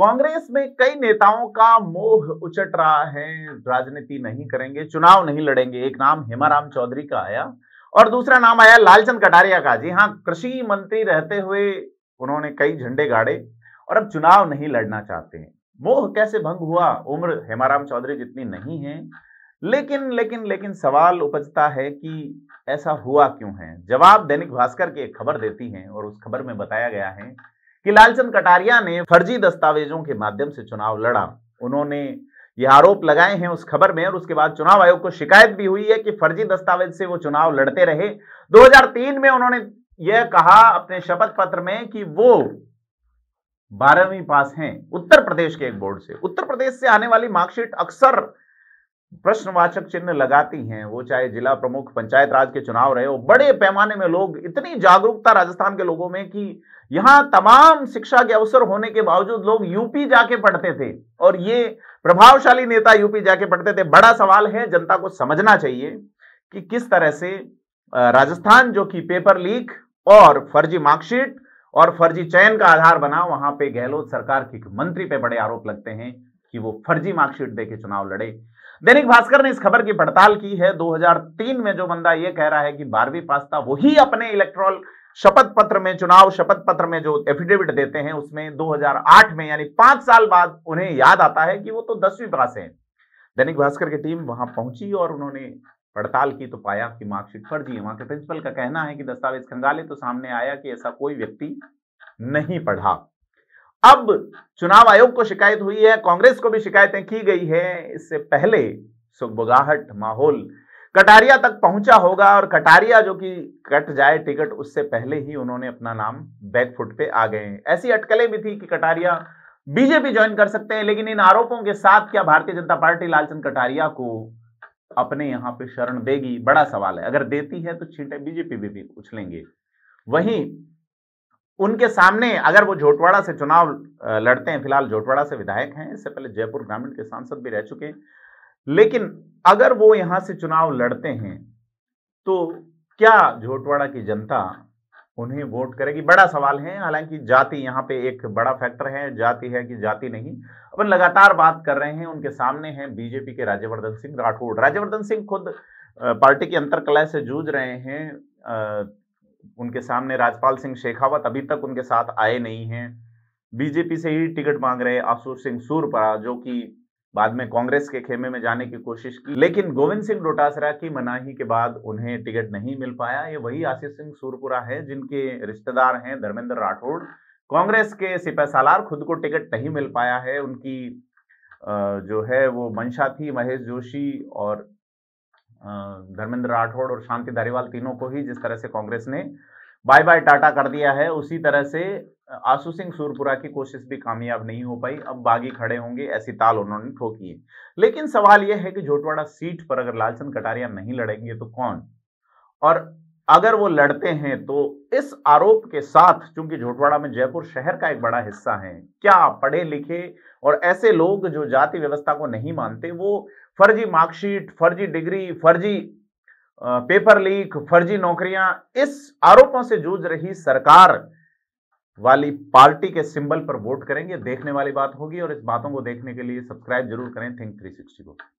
कांग्रेस में कई नेताओं का मोह उचट रहा है राजनीति नहीं करेंगे चुनाव नहीं लड़ेंगे एक नाम हेमाराम चौधरी का आया और दूसरा नाम आया लालचंद कटारिया का जी हाँ कृषि मंत्री रहते हुए उन्होंने कई झंडे गाड़े और अब चुनाव नहीं लड़ना चाहते हैं मोह कैसे भंग हुआ उम्र हेमाराम चौधरी जितनी नहीं है लेकिन लेकिन लेकिन सवाल उपजता है कि ऐसा हुआ क्यों है जवाब दैनिक भास्कर की एक खबर देती है और उस खबर में बताया गया है कि लालचंद कटारिया ने फर्जी दस्तावेजों के माध्यम से चुनाव लड़ा उन्होंने ये आरोप लगाए हैं उस खबर में और उसके बाद चुनाव आयोग को शिकायत भी हुई है कि फर्जी दस्तावेज से वो चुनाव लड़ते रहे 2003 में उन्होंने यह कहा अपने शपथ पत्र में कि वो बारहवीं पास हैं उत्तर प्रदेश के एक बोर्ड से उत्तर प्रदेश से आने वाली मार्कशीट अक्सर प्रश्नवाचक चिन्ह लगाती हैं वो चाहे जिला प्रमुख पंचायत राज के चुनाव रहे हो बड़े पैमाने में लोग इतनी जागरूकता राजस्थान के लोगों में कि यहां तमाम शिक्षा के अवसर होने के बावजूद लोग यूपी जाके पढ़ते थे और ये प्रभावशाली नेता यूपी जाके पढ़ते थे बड़ा सवाल है जनता को समझना चाहिए कि किस तरह से राजस्थान जो कि पेपर लीक और फर्जी मार्कशीट और फर्जी चयन का आधार बना वहां पे गहलोत सरकार के मंत्री पे बड़े आरोप लगते हैं कि वो फर्जी मार्कशीट देके चुनाव लड़े दैनिक भास्कर ने इस खबर की पड़ताल की है 2003 में जो बंदा यह कह रहा है कि बारहवीं पास था वही अपने इलेक्ट्रॉल शपथ पत्र में चुनाव शपथ पत्र में जो एफिडेविट देते हैं उसमें 2008 में यानी पांच साल बाद उन्हें याद आता है कि वो तो दसवीं पास है दैनिक भास्कर की टीम वहां पहुंची और उन्होंने पड़ताल की तो पाया कि मार्कशीट फर्जी है वहां के प्रिंसिपल का कहना है कि दस्तावेज खंगाले तो सामने आया कि ऐसा कोई व्यक्ति नहीं पढ़ा अब चुनाव आयोग को शिकायत हुई है कांग्रेस को भी शिकायतें की गई है इससे पहले सुखबुगाहट माहौल कटारिया तक पहुंचा होगा और कटारिया जो कि कट जाए टिकट उससे पहले ही उन्होंने अपना नाम बैकफुट पे आ गए हैं ऐसी अटकलें भी थी कि कटारिया बीजेपी ज्वाइन कर सकते हैं लेकिन इन आरोपों के साथ क्या भारतीय जनता पार्टी लालचंद कटारिया को अपने यहां पे शरण देगी बड़ा सवाल है अगर देती है तो छींटे बीजेपी भी, भी उछलेंगे वहीं उनके सामने अगर वो झोटवाड़ा से चुनाव लड़ते हैं फिलहाल झोटवाड़ा से विधायक हैं इससे पहले जयपुर ग्रामीण के सांसद भी रह चुके हैं लेकिन अगर वो यहां से चुनाव लड़ते हैं तो क्या झोटवाड़ा की जनता उन्हें वोट करेगी बड़ा सवाल है हालांकि जाति यहां पे एक बड़ा फैक्टर है जाति है कि जाति नहीं अपन लगातार बात कर रहे हैं उनके सामने हैं बीजेपी के राज्यवर्धन सिंह राठौड़ राज्यवर्धन सिंह खुद पार्टी अंतर अंतरकलह से जूझ रहे हैं उनके सामने राजपाल सिंह शेखावत अभी तक उनके साथ आए नहीं हैं बीजेपी से ही टिकट मांग रहे आशुष सिंह सूरपरा जो कि बाद में कांग्रेस के खेमे में जाने की कोशिश की लेकिन गोविंद सिंह डोटासरा की मनाही के बाद उन्हें टिकट नहीं मिल पाया ये वही आशीष सिंह सूरपुरा है जिनके रिश्तेदार हैं धर्मेंद्र राठौड़ कांग्रेस के सिपह सालार खुद को टिकट नहीं मिल पाया है उनकी जो है वो मंशा थी महेश जोशी और धर्मेंद्र राठौड़ और शांति धारीवाल तीनों को ही जिस तरह से कांग्रेस ने बाय बाय टाटा कर दिया है उसी तरह से आसू सिंह सूरपुरा की कोशिश भी कामयाब नहीं हो पाई अब बागी खड़े होंगे ऐसी ताल उन्होंने ठोकी है लेकिन सवाल यह है कि झोटवाड़ा सीट पर अगर लालचंद कटारिया नहीं लड़ेंगे तो कौन और अगर वो लड़ते हैं तो इस आरोप के साथ चूंकि झोटवाड़ा में जयपुर शहर का एक बड़ा हिस्सा है क्या पढ़े लिखे और ऐसे लोग जो जाति व्यवस्था को नहीं मानते वो फर्जी मार्कशीट फर्जी डिग्री फर्जी पेपर लीक फर्जी नौकरियां इस आरोपों से जूझ रही सरकार वाली पार्टी के सिंबल पर वोट करेंगे देखने वाली बात होगी और इस बातों को देखने के लिए सब्सक्राइब जरूर करें थिंक थ्री को